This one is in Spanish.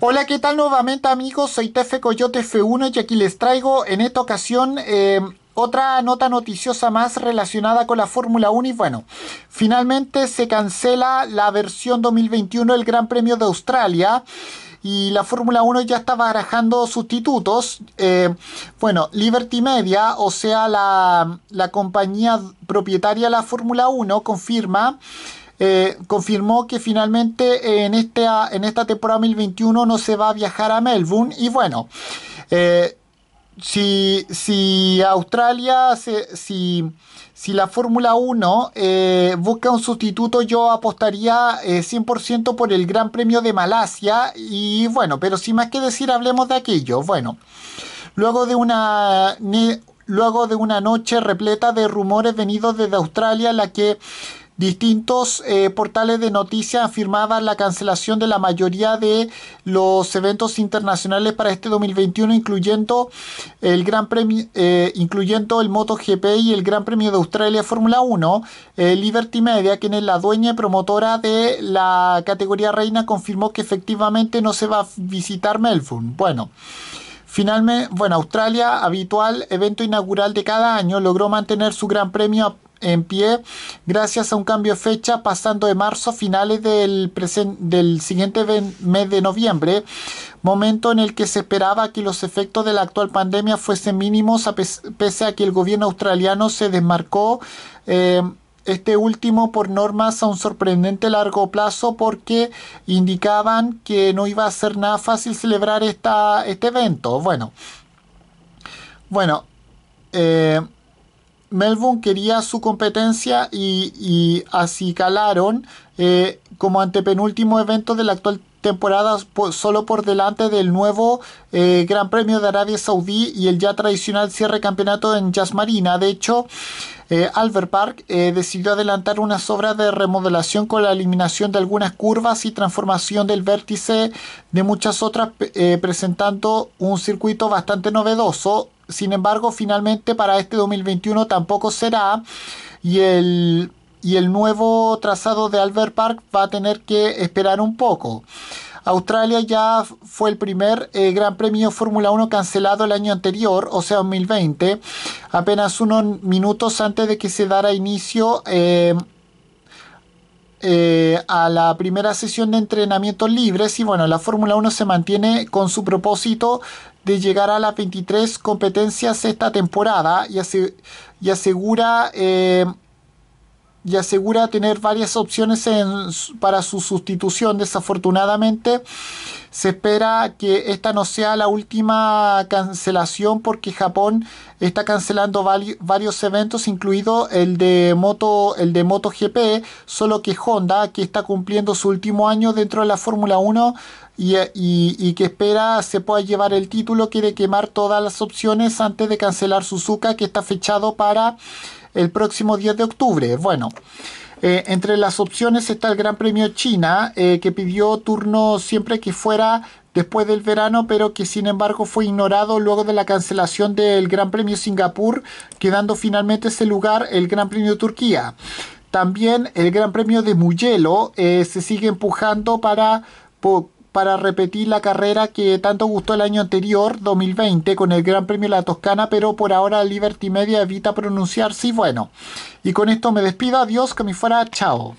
Hola, ¿qué tal nuevamente amigos? Soy Tefe Coyote F1 y aquí les traigo en esta ocasión em, otra nota noticiosa más relacionada con la Fórmula 1 y bueno, finalmente se cancela la versión 2021 del Gran Premio de Australia y la Fórmula 1 ya está barajando sustitutos. Em, bueno, Liberty Media, o sea, la, la compañía propietaria de la Fórmula 1, confirma eh, confirmó que finalmente eh, en, este, ah, en esta temporada 2021 no se va a viajar a Melbourne. Y bueno, eh, si, Australia, si, si la Fórmula 1 busca un sustituto, yo apostaría 100% por el Gran Premio de Malasia. Y bueno, pero sin más que decir, hablemos de aquello. Bueno, luego de una... Luego de una noche repleta de rumores venidos desde Australia, la que Distintos eh, portales de noticias afirmaban la cancelación de la mayoría de los eventos internacionales para este 2021, incluyendo el Gran Premio, eh, incluyendo el MotoGP y el Gran Premio de Australia Fórmula 1. Eh, Liberty Media, quien es la dueña y promotora de la categoría reina, confirmó que efectivamente no se va a visitar Melbourne. Bueno. Finalmente, bueno, Australia, habitual evento inaugural de cada año, logró mantener su gran premio en pie gracias a un cambio de fecha pasando de marzo a finales del, del siguiente mes de noviembre, momento en el que se esperaba que los efectos de la actual pandemia fuesen mínimos pese a que el gobierno australiano se desmarcó. Eh, este último por normas a un sorprendente largo plazo porque indicaban que no iba a ser nada fácil celebrar esta, este evento. Bueno, bueno, eh, Melbourne quería su competencia y, así calaron eh, como antepenúltimo evento de la actual temporada solo por delante del nuevo eh, Gran Premio de Arabia Saudí y el ya tradicional cierre campeonato en Jazz Marina. De hecho, eh, Albert Park decidió adelantar unas obras de remodelación con la eliminación de algunas curvas y transformación del vértice de muchas otras, presentando un circuito bastante novedoso. Sin embargo, finalmente para este 2021 tampoco será y el, y el nuevo trazado de Albert Park va a tener que esperar un poco. Australia ya fue el primer eh, Gran Premio Fórmula 1 cancelado el año anterior, o sea 2020, apenas unos minutos antes de que se dara inicio eh, eh, a la primera sesión de entrenamientos libres y bueno, la Fórmula 1 se mantiene con su propósito de llegar a las 23 competencias esta temporada y, asegura eh, y asegura tener varias opciones para su sustitución. Desafortunadamente, se espera que esta no sea la última cancelación porque Japón está cancelando varios eventos, incluido el de Moto, el de MotoGP, solo que Honda, que está cumpliendo su último año dentro de la Fórmula 1 y, y, que espera se pueda llevar el título, quiere quemar todas las opciones antes de cancelar Suzuka, que está fechado para el próximo 10 de octubre. Bueno, eh, entre las opciones está el Gran Premio China, eh, que pidió turno siempre que fuera después del verano, pero que sin embargo fue ignorado luego de la cancelación del Gran Premio Singapur, quedando finalmente ese lugar el Gran Premio Turquía. También el Gran Premio de Mugello eh, se sigue empujando para para repetir la carrera que tanto gustó el año anterior, 2020, con el Gran Premio de la Toscana, pero por ahora Liberty Media evita pronunciar y bueno. Y con esto me despido, adiós, que me fuera, chao.